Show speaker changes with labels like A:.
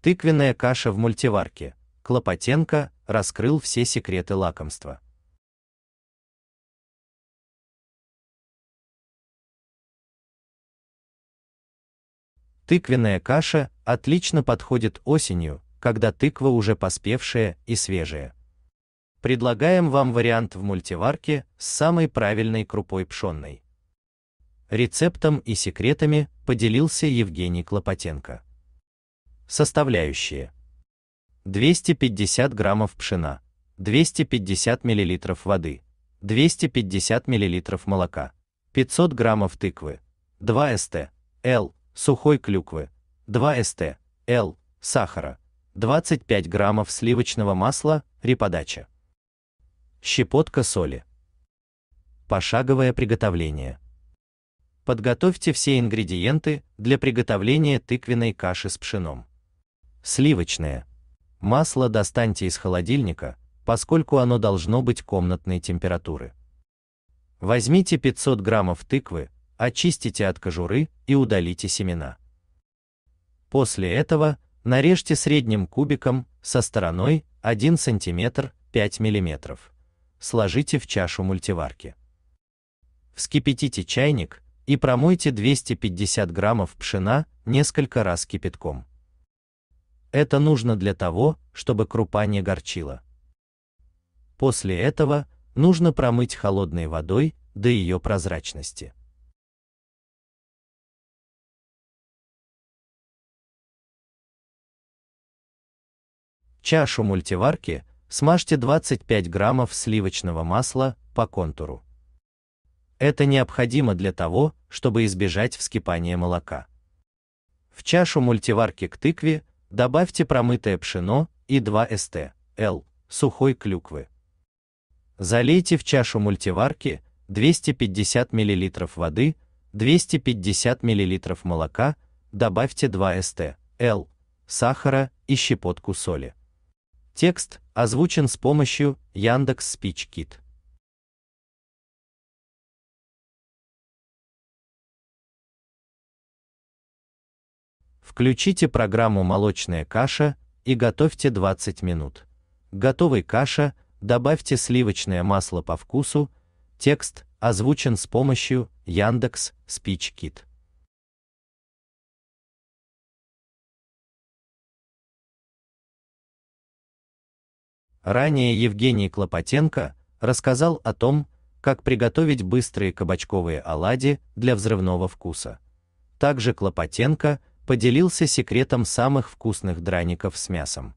A: Тыквенная каша в мультиварке. Клопотенко раскрыл все секреты лакомства.
B: Тыквенная каша отлично подходит
A: осенью, когда тыква уже поспевшая и свежая. Предлагаем вам вариант в мультиварке с самой правильной крупой пшенной. Рецептом и секретами поделился Евгений Клопотенко. Составляющие. 250 граммов пшена, 250 миллилитров воды, 250 миллилитров молока, 500 граммов тыквы, 2 ст. Л. сухой клюквы, 2 ст. Л. сахара, 25 граммов сливочного масла, реподача. Щепотка соли. Пошаговое приготовление. Подготовьте все ингредиенты для приготовления тыквенной каши с пшеном. Сливочное. Масло достаньте из холодильника, поскольку оно должно быть комнатной температуры. Возьмите 500 граммов тыквы, очистите от кожуры и удалите семена. После этого нарежьте средним кубиком со стороной 1 см 5 мм. Сложите в чашу мультиварки. Вскипятите чайник и промойте 250 граммов пшена несколько раз кипятком. Это нужно для того, чтобы крупа не горчила. После
B: этого нужно промыть холодной водой до ее прозрачности. Чашу мультиварки смажьте 25 граммов
A: сливочного масла по контуру. Это необходимо для того, чтобы избежать вскипания молока. В чашу мультиварки к тыкве Добавьте промытое пшено и 2 ст. л. сухой клюквы. Залейте в чашу мультиварки 250 мл воды, 250 мл молока, добавьте 2 ст. л. сахара и щепотку соли. Текст озвучен с помощью Яндекс
B: Спичкит. Включите программу «Молочная
A: каша» и готовьте 20 минут. готовой каша добавьте сливочное масло по вкусу. Текст озвучен с помощью Яндекс
B: Спичкит. Ранее Евгений Клопотенко
A: рассказал о том, как приготовить быстрые кабачковые оладьи для взрывного вкуса. Также Клопотенко поделился секретом самых вкусных
B: драников с мясом.